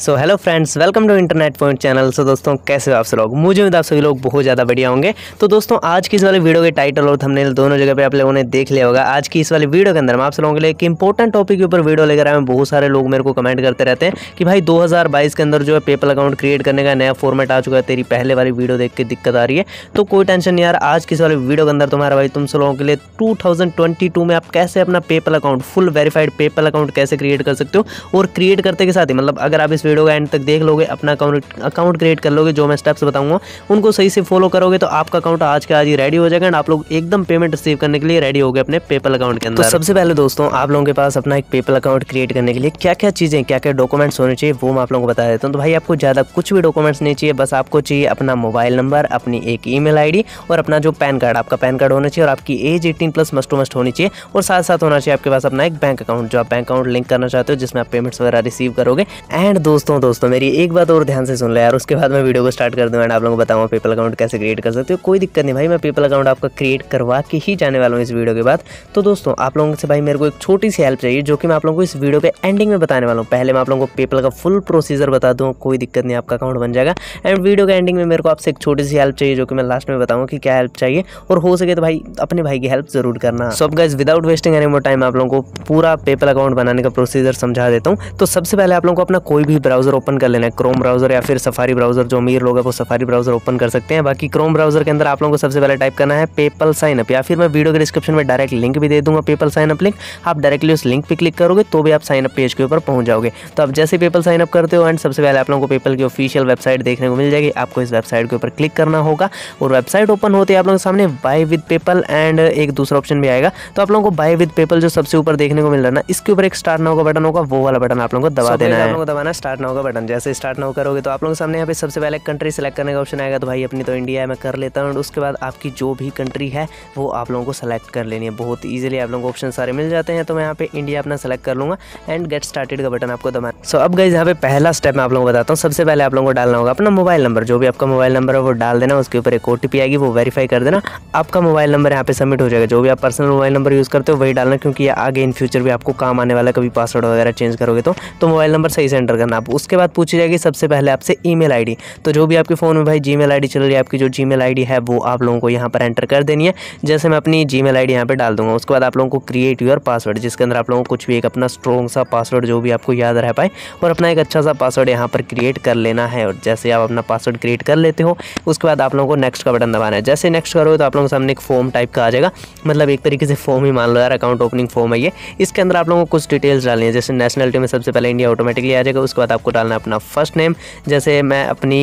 so hello friends welcome to internet point channel so दोस्तों कैसे हो आप सब लोग मुझे उम्मीद आप सभी लोग बहुत ज़्यादा बढ़िया होंगे तो दोस्तों आज की इस वाली वीडियो के टाइटल और थंबनेल दोनों जगह पे आप लोगों ने देख लिया होगा आज की इस वाली वीडियो के अंदर मैं आप सब लोगों के लिए एक इंपॉर्टेंट टॉपिक के ऊपर वीडियो लेकर आए बहुत सारे लोग मेरे को कमेंट करते रहते हैं कि भाई दो के अंदर जो है पेपल अकाउंट क्रिएट करने का नया फॉर्मेट आ चुका है तेरी पहले वाली वीडियो देख के दिक्कत आ रही है तो कोई टेंशन नहीं यार आज की इस वाली वीडियो के अंदर तुम्हारा भाई तुम सब लोगों के लिए टू में आप कैसे अपना PayPal account full verified PayPal account कैसे क्रिएट कर सकते हो और क्रिएट करते के साथ ही मतलब अगर आप इस वीडियो का एंड तक देख लोगे अपना अकाउंट अकाउंट क्रिएट कर लोगे जो मैं स्टेप्स बताऊंगा उनको सही से फॉलो करोगे तो आपका अकाउंट आज के आज ही रेडी हो जाएगा एंड आप लोग एकदम पेमेंट रिसीव करने के लिए रेडी हो गए अपने पेपल अकाउंट के तो अंदर तो सबसे पहले दोस्तों आप लोगों के पास अपना एक पेपल अकाउंट क्रिएट करने के लिए क्या क्या चीज़ें क्या क्या डॉक्यूमेंट्स होने चाहिए वो मैं आप लोगों को बता देता हूँ तो भाई आपको ज़्यादा कुछ भी डॉक्यूमेंट्स नहीं चाहिए बस आपको चाहिए अपना मोबाइल नंबर अपनी एक ई मेल और अपना जो पैन कार्ड आपका पैन कार्ड होना चाहिए और आपकी age eighteen plus must must होनी चाहिए और साथ साथ होना चाहिए आपके पास अपना एक बैंक अकाउंट जो आप बैंक अकाउंट लिंक करना चाहते हो जिसमें आप पेमेंट्स वगैरह रिसीव करोगे एंड दो दोस्तों दोस्तों मेरी एक बात और ध्यान से सुन लो यार उसके बाद मैं वीडियो को स्टार्ट कर दूँ एंड आप लोगों को बताऊँ पेपल अकाउंट कैसे क्रिएट कर सकते हो कोई दिक्कत नहीं भाई मैं पेपल अकाउंट आपका क्रिएट करवा के ही जाने वाला हूँ इस वीडियो के बाद तो दोस्तों आप लोगों से भाई मेरे को एक छोटी सी हेल्प चाहिए जो कि मैं आप लोगों को इस वीडियो के एंडिंग में बताने वाला हूँ पहले मैं आप लोगों को पेपल का फुल प्रोसीजर बता दूँ कोई दिक्कत नहीं आपका अकाउंट बन जाएगा एंड वीडियो के एंडिंग में मेरे को आपसे एक छोटी सी हेल्प चाहिए जो कि मैं लास्ट में बताऊँ कि क्या हेल्प चाहिए और हो सके तो भाई अपने भाई की हेल्प जरूर करना सब guys without wasting any more time आप लोगों को पूरा पेपल अकाउंट बनाने का प्रोसीजर समझा देता हूँ तो सबसे पहले आप लोगों को अपना कोई भी ब्राउज़र ओपन कर लेना है क्रोम ब्राउज़र या फिर सफारी ब्राउज़र जो अमीर लोग हैं वो सफारी ब्राउज़र ओपन कर सकते हैं बाकी क्रोम ब्राउज़र के अंदर आप लोगों को सबसे पहले टाइप करना है पेपल साइनअप या फिर मैं वीडियो के डिस्क्रिप्शन में डायरेक्ट लिंक भी दे दूंगा पेपल साइनअप लिंक आप डायरेक्टली उस लिंक पर क्लिक करोगे तो भी आप साइनअप पेज के ऊपर पहुँच जाओगे तो आप जैसे पेपल साइनअप करते हो एंड सबसे पहले आप लोगों को पेपल की ऑफिशियल वेबसाइट देखने को मिल जाएगी आपको इस वेबसाइट के ऊपर क्लिक करना होगा और वेबसाइट ओपन होते आप लोगों के सामने बाय विद पेपल एंड एक दूसरा ऑप्शन भी आएगा तो आप लोगों को बाय विद पेपल जो सबसे ऊपर देखने को मिल रहा है ना इसके ऊपर एक स्टार्ट ना होगा बटन होगा वो वाला बटन आप लोगों को दबा देना है दबाना स्टार्ट स्टार्ट ना होगा बटन जैसे स्टार्ट ना करोगे तो आप लोगों के सामने यहाँ पे सबसे पहले कंट्री सेलेक्ट करने का ऑप्शन आएगा तो भाई अपनी तो इंडिया है मैं कर लेता हूँ उसके बाद आपकी जो भी कंट्री है वो आप लोगों को सेलेक्ट कर लेनी है बहुत ईजिली आप लोगों को ऑप्शन सारे मिल जाते हैं तो मैं यहाँ पे इंडिया अपना सेलेक्ट कर लूँगा एंड गेट स्टार्टेड का बटन आपको दबाना सो अब गई यहाँ पे पहला स्टेप मैं आप लोगों को बताता हूँ सबसे पहले आप लोगों को डालना होगा अपना मोबाइल नंबर जो भी आपका मोबाइल नंबर है वो डाल देना उसके ऊपर एक ओ आएगी वो वेरीफाई कर देना आपका मोबाइल नंबर यहाँ पे सबमिट हो जाएगा जो भी आप पर्सनल मोबाइल नंबर यूज़ करते हो वही डालना क्योंकि आगे इन फ्यूचर भी आपको काम आने वाला कभी पासवर्ड वगैरह चेंज करोगे तो मोबाइल तो नंबर सही से एंटर करना आप उसके बाद पूछी जाएगी सबसे पहले आपसे ईमेल आईडी तो जो भी आपके फ़ोन में भाई जीमेल आईडी चल रही है आपकी जो जीमेल आईडी है वो आप लोगों को यहाँ पर एंटर कर देनी है जैसे मैं अपनी जी मेल आई पर डाल दूंगा उसके बाद आप लोगों को क्रिएट यूर पासवर्ड जिसके अंदर आप लोगों को कुछ भी एक अपना स्ट्रॉन्ग सा पासवर्ड जो भी आपको याद रह पाए और अपना एक अच्छा सा पासवर्ड यहाँ पर क्रिएट कर लेना है और जैसे आप अपना पासवर्ड क्रिएट कर लेते हो उसके बाद आप लोगों को नेक्स्ट का बटन दबाना है जैसे नेक्स्ट करोगे तो आप लोगों के सामने एक फॉर्म टाइप का आ जाएगा मतलब एक तरीके से फॉर्म ही मान लो यार अकाउंट ओपनिंग फॉर्म है ये इसके अंदर आप लोगों को कुछ डिटेल्स डालनी है जैसे नेशनलिटी में सबसे पहले इंडिया ऑटोमेटिकली आ जाएगा उसके बाद बाद आपको डालना है अपना फर्स्ट नेम जैसे मैं अपनी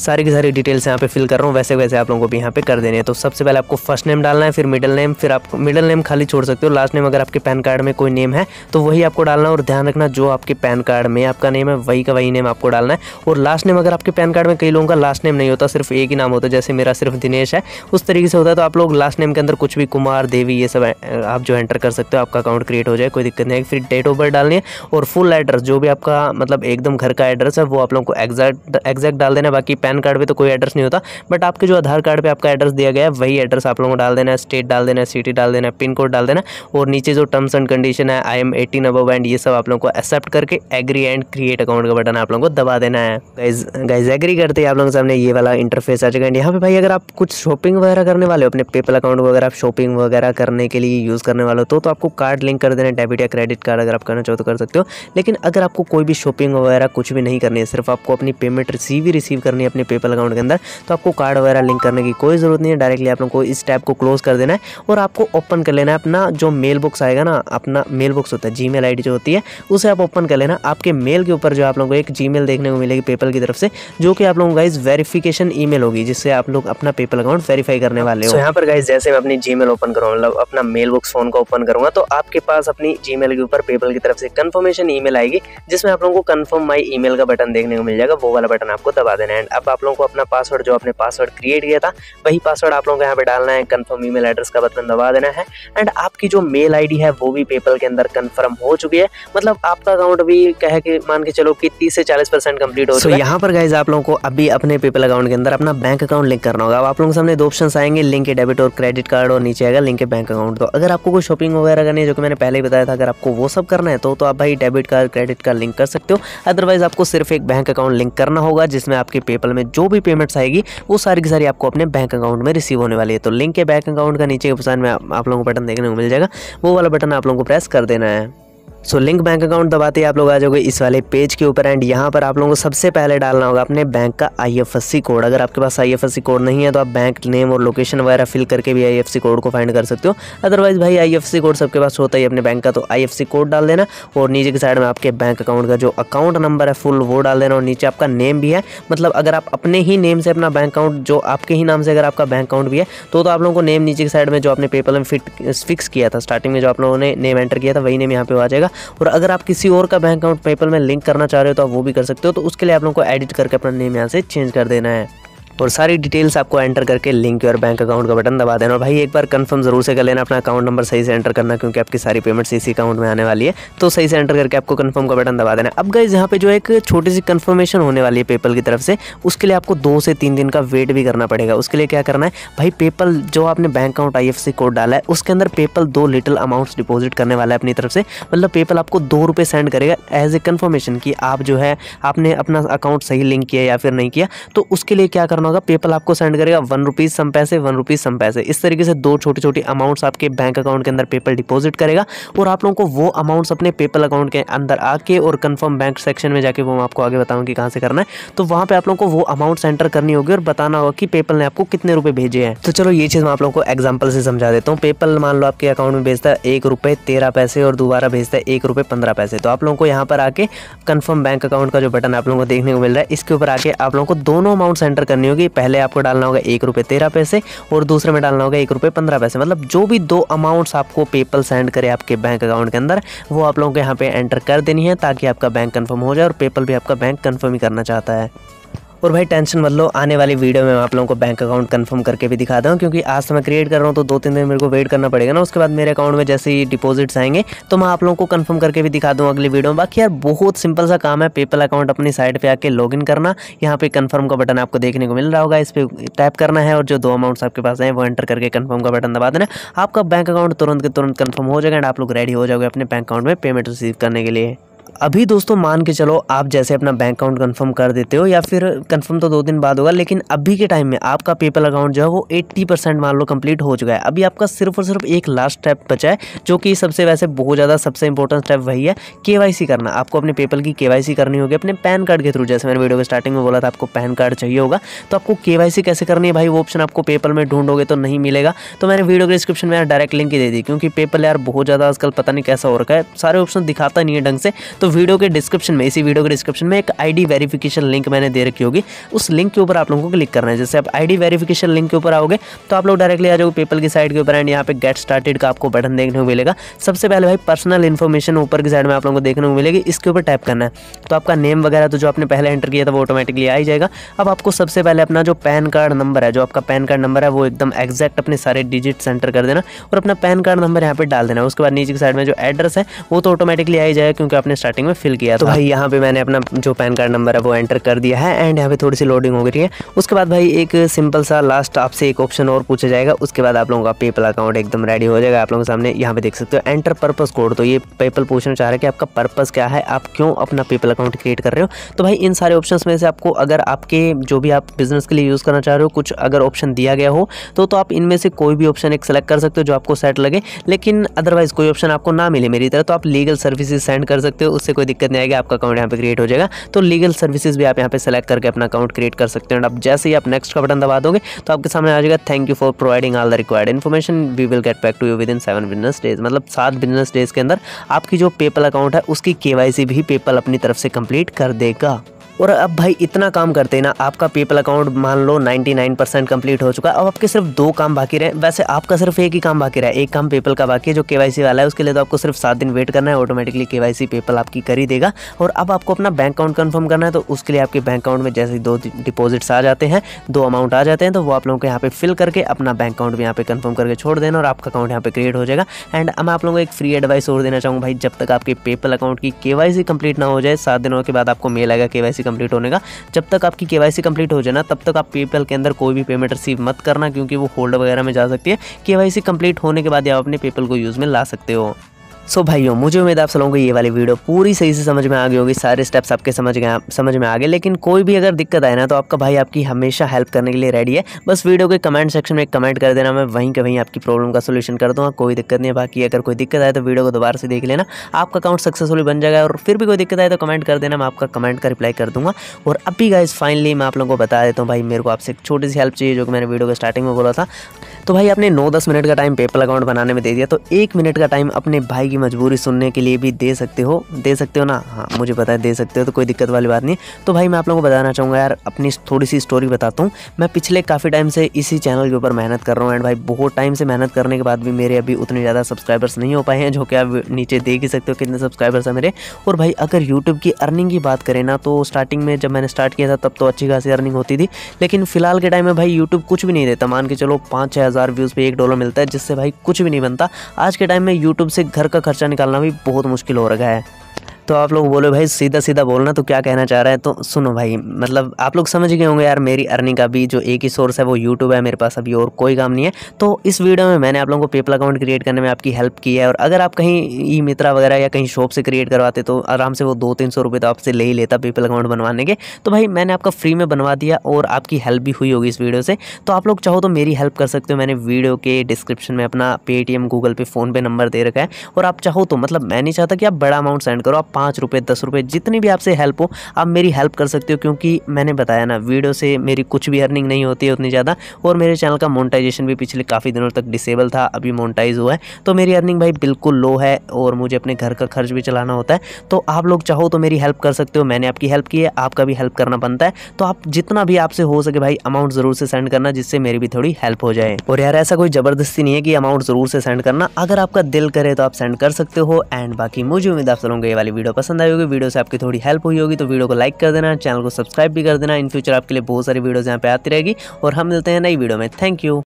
सारी की सारी डिटेल्स यहाँ पे फिल कर रहा हूँ वैसे वैसे आप लोगों को भी यहाँ पे कर देने हैं तो सबसे पहले आपको फर्स्ट नेम डालना है फिर मिडिल नेम फिर आप मिडिल नेम खाली छोड़ सकते हो लास्ट नेम अगर आपके पैन कार्ड में कोई नेम है तो वही आपको डालना है और ध्यान रखना जो आपके पैन कार्ड में आपका नेम है वही का वही नेम आपको डालना है और लास्ट नेम अगर आपके पैन कार्ड में कई लोगों का लास्ट नेम नहीं होता सिर्फ एक ही नाम होता है जैसे मेरा सिर्फ दिनेश है उस तरीके से होता है तो आप लोग लास्ट नेम के अंदर कुछ भी कुमार देवी ये सब आप जो एंटर कर सकते हो आपका अकाउंट क्रिएट हो जाए कोई दिक्कत नहीं है फिर डेट ऑफ बर्थ डालनी है और फुल एड्रेस जो भी आपका मतलब एकदम घर का एड्रेस है वो आप लोगों को एग्जैक्ट एग्जैक्ट डाल देना बाकी पैन कार्ड पे तो कोई एड्रेस नहीं होता बट आपके जो आधार कार्ड पे आपका एड्रेस दिया गया है वही एड्रेस आप लोगों को डाल देना है स्टेट डाल देना है सिटी डाल देना है पिन कोड डाल देना है और नीचे जो टर्म्स एंड कंडीशन है I am eighteen above and ये सब आप लोगों को एक्सेप्ट करके एग्री एंड क्रिएट अकाउंट का बटन आप लोगों को दबा देना है गाइज गाइज एग्री करते ही आप लोगों के सामने ये वाला इंटरफेस आ जाएगा एंड यहाँ पे भाई अगर आप कुछ शॉपिंग वगैरह करने वाले हो अपने पेपल अकाउंट को अगर आप शॉपिंग वगैरह करने के लिए यूज़ करने वाले हो तो, तो आपको कार्ड लिंक कर देना डेबिट या क्रेडिट कार्ड अगर आप करना चाहो तो कर सकते हो लेकिन अगर आपको कोई भी शॉपिंग वगैरह कुछ भी नहीं करनी है सिर्फ आपको अपनी पेमेंट रिसीव ही रिसीव करनी है अपने पेपल अकाउंट के अंदर तो आपको कार्ड वगैरह लिंक करने की कोई ज़रूरत नहीं है डायरेक्टली आप लोग को इस टैप को क्लोज कर देना है और आपको ओपन कर लेना है अपना जो मेल बुक्स आएगा ना अपना मेल बुक्स होता है जी मेल जो होती है उसे आप ओपन कर लेना आपके मेल के ऊपर जो आप लोगों को एक जी देखने को मिलेगी पेपल की तरफ से जो कि आप लोगों का इस वेरीफिकेशन ई होगी जिससे आप लोग अपना पेपल अकाउंट वेरीफाई करने वाले हो यहाँ पर गाइज जैसे मैं अपनी जी ओपन करूँ मतलब अपना मेल बुक्स फोन का ओपन करूँगा तो आपके पास अपनी जी के ऊपर पेपल की तरफ से कन्फर्मेशन ई आएगी जिसमें आप लोगों को कन्फर्म माई ई का बटन देखने को मिल जाएगा वो वाला बटन आपको दबा देना है अब आप लोगों को अपना पासवर्ड जो आपने पासवर्ड क्रिएट किया था वही पासवर्ड आप लोगों को यहाँ पे डालना है कन्फर्म ई एड्रेस का बटन दबा देना है एंड आपकी जो मेल आई है वो भी पेपल के अंदर कन्फर्म हो चुकी है मतलब आपका अकाउंट भी कहे कि मान के चलो कि तीस से चालीस परसेंट कम्प्लीट हो यहाँ पर गाइज आप लोगों को अभी अपने पेपल अकाउंट के अंदर अपना बैंक अकाउंट लिंक करना होगा अब आप लोगों के सामने दो ऑप्शन आएंगे लिंक डेबिट और क्रेडिट कार्ड और नीचे आएगा लिंक बैंक अकाउंट तो अगर आपको कोई शॉपिंग वगैरह करनी है जो कि मैंने पहले ही बताया था अगर आपको वो सब करना है तो, तो आप भाई debit card credit card link कर सकते हो अदरवाइज आपको सिर्फ एक बैंक अकाउंट लिंक करना होगा जिसमें आपके पेपर पेपल में जो भी पेमेंट्स आएगी वो सारी की सारी आपको अपने बैंक अकाउंट में रिसीव होने वाली है तो लिंक है बैंक अकाउंट का नीचे के में आप लोगों को बटन देखने को मिल जाएगा वो वाला बटन आप लोगों को प्रेस कर देना है सो लिंक बैंक अकाउंट दबाते ही आप लोग आ जाओगे इस वाले पेज के ऊपर एंड यहाँ पर आप लोगों को सबसे पहले डालना होगा अपने बैंक का आईएफएससी कोड अगर आपके पास आईएफएससी कोड नहीं है तो आप बैंक नेम और लोकेशन वगैरह फिल करके भी आईएफएससी कोड को फाइंड कर सकते हो अदरवाइज भाई आईएफएससी कोड सबके पास होता ही अपने बैंक का तो आईएफएससी कोड डाल देना और नीचे की साइड में आपके बैंक अकाउंट का जो अकाउंट नंबर है फुल वो डाल देना और नीचे आपका नेम भी है मतलब अगर आप अपने ही नेम से अपना बैंक अकाउंट जो आपके ही नाम से अगर आपका बैंक अकाउंट भी है तो, तो आप लोगों को नेम नीचे की साइड में जो आपने पेपल में फिट फिक्स किया था स्टार्टिंग में जो आप लोगों ने नेम एंटर किया था वही नेम यहाँ पे आ जाएगा और अगर आप किसी और का बैंक अकाउंट पेपल में लिंक करना चाह रहे हो तो आप वो भी कर सकते हो तो उसके लिए आप लोग को एडिट करके अपना नेम यहाँ से चेंज कर देना है और सारी डिटेल्स आपको एंटर करके लिंक योर बैंक अकाउंट का बटन दबा देना और भाई एक बार कंफर्म जरूर से कर लेना अपना अकाउंट नंबर सही से एंटर करना क्योंकि आपकी सारी पेमेंट्स इसी अकाउंट में आने वाली है तो सही से एंटर करके आपको कंफर्म का बटन दबा देना अब गाइज यहाँ पे जो एक छोटी सी कन्फर्मेशन होने वाली है पेपल की तरफ से उसके लिए आपको दो से तीन दिन का वेट भी करना पड़ेगा उसके लिए क्या करना है भाई पेपल जो आपने बैंक अकाउंट आई कोड डाला है उसके अंदर पेपल दो लिटल अमाउंट्स डिपोजिट करने वाला है अपनी तरफ से मतलब पेपल आपको दो रुपये सेंड करेगा एज ए कन्फर्मेशन कि आप जो है आपने अपना अकाउंट सही लिंक किया या फिर नहीं किया तो उसके लिए क्या करना करना होगा पेपल आपको सेंड करेगा वन रुपीज़ सम पैसे वन रुपीज़ सम पैसे इस तरीके से दो छोटे छोटे अमाउंट्स आपके बैंक अकाउंट के अंदर पेपल डिपॉजिट करेगा और आप लोगों को वो अमाउंट्स अपने पेपल अकाउंट के अंदर आके और कन्फर्म बैंक सेक्शन में जाके वो मैं आपको आगे बताऊँ कि कहाँ से करना है तो वहाँ पर आप लोगों को वो अमाउंट सेंटर करनी होगी और बताना होगा कि पेपल ने आपको कितने रुपये भेजे हैं तो चलो ये चीज़ मैं आप लोगों को एग्जाम्पल से समझा देता हूँ पेपल मान लो आपके अकाउंट में भेजता है एक रुपये तेरह पैसे और दोबारा भेजता है एक रुपये पंद्रह पैसे तो आप लोगों को यहाँ पर आके कन्फर्म बैंक अकाउंट का जो बटन आप लोगों को देखने को मिल रहा है इसके ऊपर आके आप लोगों को दोनों अमाउंट सेंटर करनी होगी पहले आपको डालना होगा एक रुपये तेरह पैसे और दूसरे में डालना होगा एक रुपये पंद्रह पैसे मतलब जो भी दो अमाउंट्स आपको पेपल सेंड करे आपके बैंक अकाउंट के अंदर वो आप लोगों को यहाँ पर एंटर कर देनी है ताकि आपका बैंक कन्फर्म हो जाए और पेपल भी आपका बैंक कन्फर्म ही करना चाहता है और भाई टेंशन मत लो आने वाली वीडियो में मैं आप लोगों को बैंक अकाउंट कन्फर्म करके भी दिखाता हूँ क्योंकि आज तो मैं क्रिएट कर रहा हूँ तो दो तीन दिन मेरे को वेट करना पड़ेगा ना उसके बाद मेरे अकाउंट में जैसे ही डिपोजिट्स आएंगे तो मैं आप लोगों को कन्फर्म करके भी दिखा दूँ अगली वीडियो में बाकी यार बहुत सिंपल सा काम है पेपल अकाउंट अपनी साइड पर आकर लॉग करना यहाँ पे कन्फर्म का बटन आपको देखने को मिल रहा होगा इस पर टैप करना है और जो दो अमाउंट्स आपके पास हैं वो एंटर करके कन्फर्म का बटन दबा देना आपका बैंक अकाउंट तुरंत के तुरंत कन्फर्म हो जाएगा एंड आप लोग रेडी हो जाओगे अपने बैंक अकाउंट में पेमेंट रिसीव करने के लिए अभी दोस्तों मान के चलो आप जैसे अपना बैंक अकाउंट कंफर्म कर देते हो या फिर कंफर्म तो दो दिन बाद होगा लेकिन अभी के टाइम में आपका पेपल अकाउंट जो है वो 80 परसेंट मान लो कंप्लीट हो चुका है अभी आपका सिर्फ और सिर्फ एक लास्ट स्टेप बचा है जो कि सबसे वैसे बहुत ज़्यादा सबसे इंपॉर्टेंट स्टेप वही है के करना आपको अपने पेपल की के करनी होगी अपने पैन कार्ड के थ्रू जैसे मैंने वीडियो के स्टार्टिंग में बोला था आपको पैन कार्ड चाहिए होगा तो आपको के कैसे करनी है भाई वो ऑप्शन आपको पेपल में ढूंढोगे तो नहीं मिलेगा तो मैंने वीडियो के डिस्क्रिप्शन में डायरेक्ट लिंक ही दे दी क्योंकि पेपल यार बहुत ज़्यादा आजकल पता नहीं कैसा हो रखा है सारे ऑप्शन दिखाता नहीं है ढंग से तो वीडियो के डिस्क्रिप्शन में इसी वीडियो के डिस्क्रिप्शन में एक आईडी वेरिफिकेशन लिंक मैंने दे रखी होगी उस लिंक के ऊपर आप लोगों को क्लिक करना है जैसे आप आईडी वेरिफिकेशन लिंक के ऊपर आओगे तो आप लोग डायरेक्टली आ जाओगे पेपल की साइड के ऊपर एंड यहाँ पे गेट स्टार्टेड का आपको बटन देखने को मिलेगा सबसे पहले भाई पर्सनल इन्फॉर्मेशन ऊपर की साइड में आप लोगों को देखने को मिलेगी इसके ऊपर टाइप करना है तो आपका नेम वगैरह तो जो आपने पहले एंटर किया था वो ऑटोमेटिकली आ ही जाएगा अब आपको सबसे पहले अपना जो पैन कार्ड नंबर है जो आपका पैन कार्ड नंबर है वो एकदम एक्जैक्ट अपने सारे डिजिट सेंटर कर देना और अपना पैन कार्ड नंबर यहाँ पर डाल देना उसके बाद नीचे की साइड में जो एड्रेस है वो तो ऑटोमेटिकली आ ही जाएगा क्योंकि आपने स्टार्टिंग में फिल किया तो भाई यहाँ पे मैंने अपना जो पैन कार्ड नंबर है वो एंटर कर दिया है एंड यहाँ पे थोड़ी सी लोडिंग हो गई है उसके बाद भाई एक सिंपल सा लास्ट आपसे एक ऑप्शन और पूछा जाएगा उसके बाद आप लोगों का पेपल अकाउंट एकदम रेडी हो जाएगा आप लोगों के सामने यहाँ पे देख सकते हो एंटर पर्पज कोड तो ये पेपल पूछना चाह रहे हैं कि आपका पर्पज़ क्या है आप क्यों अपना पेपल अकाउंट क्रिएट कर रहे हो तो भाई इन सारे ऑप्शन में से आपको अगर आपके जो भी आप बिजनेस के लिए यूज़ करना चाह रहे हो कुछ अगर ऑप्शन दिया गया हो तो, तो आप इनमें से कोई भी ऑप्शन एक सेलेक्ट कर सकते हो जो आपको सेट लगे लेकिन अदरवाइज कोई ऑप्शन आपको ना मिले मेरी तरह तो आप लीगल सर्विसेज सेंड कर सकते हो उससे कोई दिक्कत नहीं आएगी आपका अकाउंट यहाँ पे क्रिएट हो जाएगा तो लीगल सर्विसेज भी आप यहाँ पे सेलेक्ट करके अपना अकाउंट क्रिएट कर सकते हैं और आप जैसे ही आप नेक्स्ट का बटन दबा दोगे तो आपके सामने आ जाएगा thank you for providing all the required information we will get back to you within seven business days मतलब सात बिजनेस डेज के अंदर आपकी जो पेपल अकाउंट है उसकी के भी पेपल अपनी तरफ से कंप्लीट कर देगा और अब भाई इतना काम करते ना आपका पेपल अकाउंट मान लो 99% कंप्लीट हो चुका है अब आपके सिर्फ दो काम बाकी रहे वैसे आपका सिर्फ एक ही काम बाकी रहा है एक काम पेपल का बाकी है जो के वाला है उसके लिए तो आपको सिर्फ सात दिन वेट करना है ऑटोमेटिकली के पेपल आपकी कर ही देगा और अब आपको अपना बैंक अकाउंट कन्फर्म करना है तो उसके लिए आपके बैंक अकाउंट में जैसे दो डिपोजिट्स आ जाते हैं दो अमाउंट आ जाते हैं तो वो आप लोगों को यहाँ पे फिल करके अपना बैंक अकाउंट भी यहाँ पे कन्फर्म करके छोड़ देना और आपका अकाउंट यहाँ पे क्रिएट हो जाएगा एंड मैं आप लोगों को एक फ्री एडवाइस और देना चाहूँगा भाई जब तक आपके पेपल अकाउंट की के कंप्लीट ना हो जाए सात दिनों के बाद आपको मेल आएगा के कंप्लीट होने का जब तक आपकी के कंप्लीट हो जाए ना तब तक आप पेपल के अंदर कोई भी पेमेंट रिसीव मत करना क्योंकि वो होल्ड वगैरह में जा सकती है के कंप्लीट होने के बाद आप अपने पेपल को यूज़ में ला सकते हो सो so भाइयों मुझे उम्मीद आप सब लोगों ये वाली वीडियो पूरी सही से समझ में आ गई होगी सारे स्टेप्स आपके समझ गए समझ में आ गए लेकिन कोई भी अगर दिक्कत आए ना तो आपका भाई आपकी हमेशा हेल्प करने के लिए रेडी है बस वीडियो के कमेंट सेक्शन में कमेंट कर देना मैं वहीं के वहीं आपकी प्रॉब्लम का सोल्यूशन कर दूँगा कोई दिक्कत नहीं है बाकी अगर कोई दिक्कत आए तो वीडियो को दोबारा से देख लेना आपका अकाउंट सक्सेसफुल बन जाएगा और फिर भी कोई दिक्कत आए तो कमेंट कर देना मैं आपका कमेंट का रिप्लाई कर दूँगा और अभी गाइज फाइनली मैं आप लोगों को बता देता हूँ भाई मेरे को आपसे एक छोटी सी हेल्प चाहिए जो कि मैंने वीडियो के स्टार्टिंग में बोला था तो भाई आपने नौ दस मिनट का टाइम पेपल अकाउंट बनाने में दे दिया तो एक मिनट का टाइम अपने भाई की मजबूरी सुनने के लिए भी दे सकते हो दे सकते हो ना हाँ मुझे पता है दे सकते हो तो कोई दिक्कत वाली बात नहीं तो भाई मैं आप लोगों को बताना चाहूँगा यार अपनी थोड़ी सी स्टोरी बताता हूँ मैं पिछले काफ़ी टाइम से इसी चैनल के ऊपर मेहनत कर रहा हूँ एंड भाई बहुत टाइम से मेहनत करने के बाद भी मेरे अभी उतने ज़्यादा सब्सक्राइबर्स नहीं हो पाए हैं जो कि आप नीचे देख ही सकते हो कितने सब्सक्राइबर्स हैं मेरे और भाई अगर यूट्यूब की अर्निंग की बात करें ना तो स्टार्टिंग में जब मैंने स्टार्ट किया था तब तो अच्छी खासी अर्निंग होती थी लेकिन फिलहाल के टाइम में भाई यूट्यूब कुछ भी नहीं देता मान के चलो पाँच छः हज़ार व्यूज़ पर एक डॉलर मिलता है जिससे भाई कुछ भी नहीं बनता आज के टाइम में यूट्यूब से घर का खर्चा निकालना भी बहुत मुश्किल हो रखा है तो आप लोग बोले भाई सीधा सीधा बोलना तो क्या कहना चाह रहे हैं तो सुनो भाई मतलब आप लोग समझ गए होंगे यार मेरी अर्निंग का भी जो एक ही सोर्स है वो यूट्यूब है मेरे पास अभी और कोई काम नहीं है तो इस वीडियो में मैंने आप लोगों को पेपल अकाउंट क्रिएट करने में आपकी हेल्प की है और अगर आप कहीं ई मित्रा वगैरह या कहीं शॉप से क्रिएट करवाते तो आराम से वो दो तीन सौ रुपये तो आपसे ले ही लेता पेपल अकाउंट बनवाने के तो भाई मैंने आपका फ्री में बनवा दिया और आपकी हेल्प भी हुई होगी इस वीडियो से तो आप लोग चाहो तो मेरी हेल्प कर सकते हो मैंने वीडियो के डिस्क्रिप्शन में अपना Paytm Google Pay PhonePe number दे रखा है और आप चाहो तो मतलब मैं नहीं चाहता कि आप बड़ा अमाउंट सेंड करो आप पाँच रुपये दस रुपये जितनी भी आपसे हेल्प हो आप मेरी हेल्प कर सकते हो क्योंकि मैंने बताया ना वीडियो से मेरी कुछ भी अर्निंग नहीं होती है उतनी ज़्यादा और मेरे चैनल का मोनटाइजेशन भी पिछले काफ़ी दिनों तक डिसेबल था अभी मोनटाइज हुआ है तो मेरी अर्निंग भाई बिल्कुल लो है और मुझे अपने घर का खर्च भी चलाना होता है तो आप लोग चाहो तो मेरी हेल्प कर सकते हो मैंने आपकी हेल्प की है आपका भी हेल्प करना बनता है तो आप जितना भी आपसे हो सके भाई अमाउंट ज़रूर से सेंड करना जिससे मेरी भी थोड़ी हेल्प हो जाए और यार ऐसा कोई ज़बरदस्ती नहीं है कि अमाउंट ज़रूर से सेंड करना अगर आपका दिल करे तो आप सेंड कर सकते हो एंड बाकी मुझे उम्मीद आप चलोगे ये वाली वीडियो वीडियो पसंद आई होगी वीडियो से आपकी थोड़ी हेल्प हुई होगी तो वीडियो को लाइक कर देना चैनल को सब्सक्राइब भी कर देना इन फ्यूचर आपके लिए बहुत सारी वीडियोज़ यहाँ पे आती रहेगी और हम मिलते हैं नई वीडियो में थैंक यू